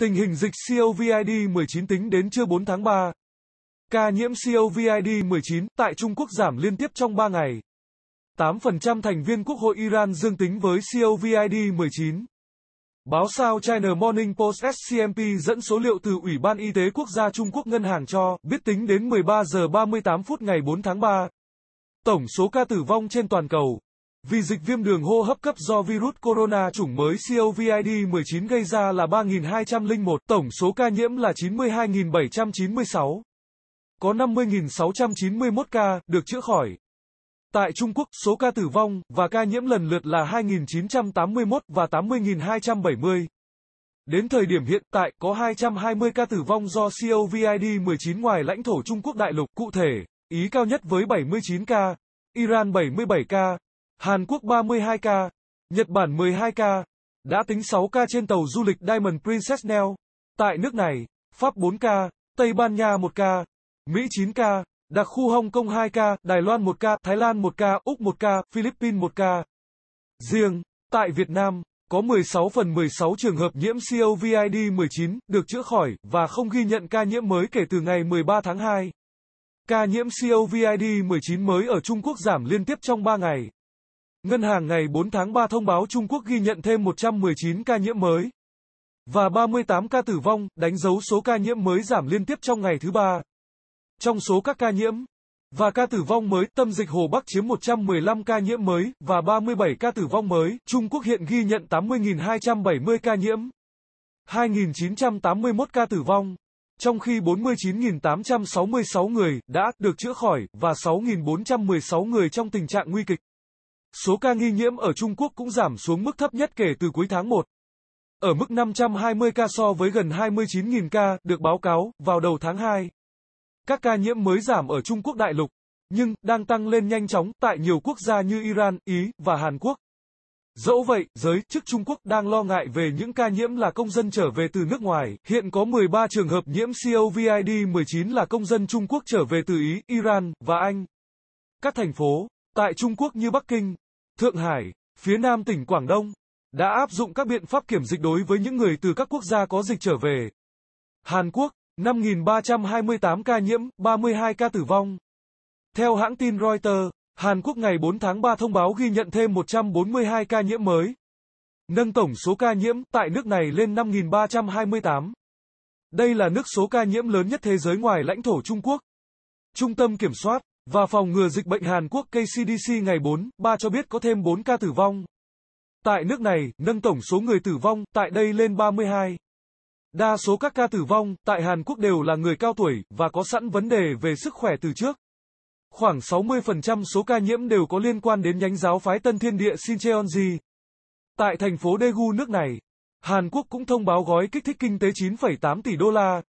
Tình hình dịch COVID-19 tính đến trưa 4 tháng 3. Ca nhiễm COVID-19 tại Trung Quốc giảm liên tiếp trong 3 ngày. 8% thành viên Quốc hội Iran dương tính với COVID-19. Báo sao China Morning Post SCMP dẫn số liệu từ Ủy ban Y tế Quốc gia Trung Quốc Ngân hàng cho biết tính đến 13 giờ 38 phút ngày 4 tháng 3. Tổng số ca tử vong trên toàn cầu vì dịch viêm đường hô hấp cấp do virus corona chủng mới COVID-19 gây ra là 3.201, tổng số ca nhiễm là 92.796. Có 50.691 ca được chữa khỏi. Tại Trung Quốc, số ca tử vong và ca nhiễm lần lượt là 2.981 và 80.270. Đến thời điểm hiện tại, có 220 ca tử vong do COVID-19 ngoài lãnh thổ Trung Quốc đại lục, cụ thể, Ý cao nhất với 79 ca, Iran 77 ca, Hàn Quốc 32 ca, Nhật Bản 12 ca, đã tính 6 ca trên tàu du lịch Diamond Princess neo Tại nước này, Pháp 4 ca, Tây Ban Nha 1 ca, Mỹ 9 ca, đặc khu Hong Kong 2 ca, Đài Loan 1 ca, Thái Lan 1 ca, Úc 1 ca, Philippines 1 ca. Riêng, tại Việt Nam, có 16 phần 16 trường hợp nhiễm COVID-19 được chữa khỏi và không ghi nhận ca nhiễm mới kể từ ngày 13 tháng 2. Ca nhiễm COVID-19 mới ở Trung Quốc giảm liên tiếp trong 3 ngày. Ngân hàng ngày 4 tháng 3 thông báo Trung Quốc ghi nhận thêm 119 ca nhiễm mới và 38 ca tử vong, đánh dấu số ca nhiễm mới giảm liên tiếp trong ngày thứ ba. Trong số các ca nhiễm và ca tử vong mới, tâm dịch Hồ Bắc chiếm 115 ca nhiễm mới và 37 ca tử vong mới. Trung Quốc hiện ghi nhận 80.270 ca nhiễm, 2.981 ca tử vong, trong khi 49.866 người đã được chữa khỏi và 6.416 người trong tình trạng nguy kịch số ca nghi nhiễm ở Trung Quốc cũng giảm xuống mức thấp nhất kể từ cuối tháng 1. Ở mức 520 ca so với gần 29.000 ca được báo cáo vào đầu tháng 2. Các ca nhiễm mới giảm ở Trung Quốc đại lục, nhưng đang tăng lên nhanh chóng tại nhiều quốc gia như Iran, Ý và Hàn Quốc. Dẫu vậy, giới chức Trung Quốc đang lo ngại về những ca nhiễm là công dân trở về từ nước ngoài. Hiện có 13 trường hợp nhiễm COVID-19 là công dân Trung Quốc trở về từ Ý, Iran và Anh. Các thành phố, tại Trung Quốc như Bắc Kinh, Thượng Hải, phía nam tỉnh Quảng Đông, đã áp dụng các biện pháp kiểm dịch đối với những người từ các quốc gia có dịch trở về. Hàn Quốc, 5.328 ca nhiễm, 32 ca tử vong. Theo hãng tin Reuters, Hàn Quốc ngày 4 tháng 3 thông báo ghi nhận thêm 142 ca nhiễm mới. Nâng tổng số ca nhiễm tại nước này lên 5.328. Đây là nước số ca nhiễm lớn nhất thế giới ngoài lãnh thổ Trung Quốc. Trung tâm Kiểm soát, và phòng ngừa dịch bệnh Hàn Quốc KCDC ngày 4, 3 cho biết có thêm 4 ca tử vong. Tại nước này, nâng tổng số người tử vong tại đây lên 32. Đa số các ca tử vong tại Hàn Quốc đều là người cao tuổi và có sẵn vấn đề về sức khỏe từ trước. Khoảng 60% số ca nhiễm đều có liên quan đến nhánh giáo phái Tân Thiên Địa Sincheonji. Tại thành phố Daegu nước này, Hàn Quốc cũng thông báo gói kích thích kinh tế 9,8 tỷ đô la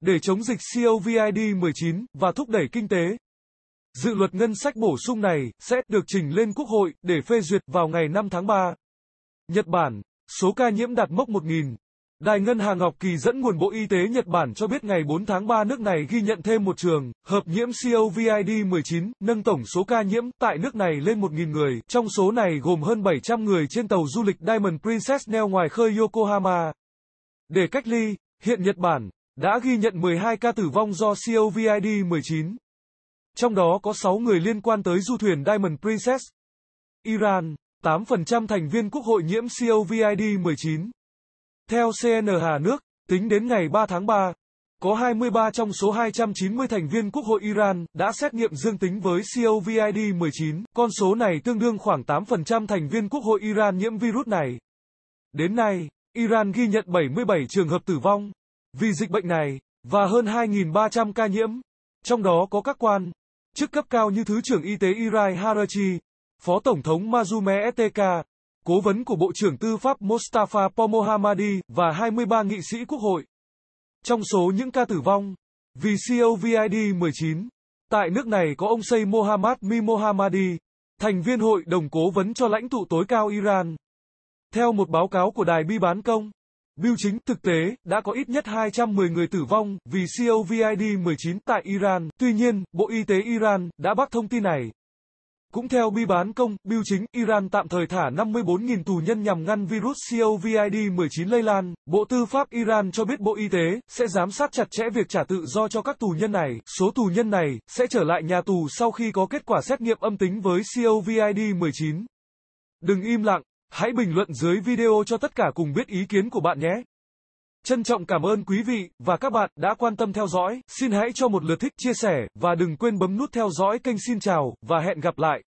để chống dịch COVID-19 và thúc đẩy kinh tế. Dự luật ngân sách bổ sung này sẽ được trình lên Quốc hội để phê duyệt vào ngày 5 tháng 3. Nhật Bản, số ca nhiễm đạt mốc 1.000. Đài Ngân hàng Ngọc Kỳ dẫn nguồn Bộ Y tế Nhật Bản cho biết ngày 4 tháng 3 nước này ghi nhận thêm một trường hợp nhiễm COVID-19, nâng tổng số ca nhiễm tại nước này lên 1.000 người. Trong số này gồm hơn 700 người trên tàu du lịch Diamond Princess neo ngoài khơi Yokohama. Để cách ly, hiện Nhật Bản đã ghi nhận 12 ca tử vong do COVID-19 trong đó có 6 người liên quan tới du thuyền Diamond Princess. Iran, 8% thành viên quốc hội nhiễm COVID-19. Theo CN Hà Nước, tính đến ngày 3 tháng 3, có 23 trong số 290 thành viên Quốc hội Iran đã xét nghiệm dương tính với COVID-19, con số này tương đương khoảng 8% thành viên Quốc hội Iran nhiễm virus này. Đến nay, Iran ghi nhận 77 trường hợp tử vong vì dịch bệnh này và hơn 2.300 ca nhiễm, trong đó có các quan, chức cấp cao như Thứ trưởng Y tế Irai Harachi, Phó Tổng thống Mazume Eteka, cố vấn của Bộ trưởng Tư pháp Mostafa Pomohamadi và 23 nghị sĩ quốc hội. Trong số những ca tử vong, vì COVID-19, tại nước này có ông Sey Mohammad Mi Mohammadi, thành viên hội đồng cố vấn cho lãnh tụ tối cao Iran. Theo một báo cáo của đài Bi Bán Công, Bưu chính thực tế đã có ít nhất 210 người tử vong vì COVID-19 tại Iran. Tuy nhiên, Bộ Y tế Iran đã bác thông tin này. Cũng theo bi bán công, Bưu chính Iran tạm thời thả 54.000 tù nhân nhằm ngăn virus COVID-19 lây lan. Bộ Tư pháp Iran cho biết Bộ Y tế sẽ giám sát chặt chẽ việc trả tự do cho các tù nhân này. Số tù nhân này sẽ trở lại nhà tù sau khi có kết quả xét nghiệm âm tính với COVID-19. Đừng im lặng, Hãy bình luận dưới video cho tất cả cùng biết ý kiến của bạn nhé. Trân trọng cảm ơn quý vị và các bạn đã quan tâm theo dõi. Xin hãy cho một lượt thích chia sẻ và đừng quên bấm nút theo dõi kênh Xin chào và hẹn gặp lại.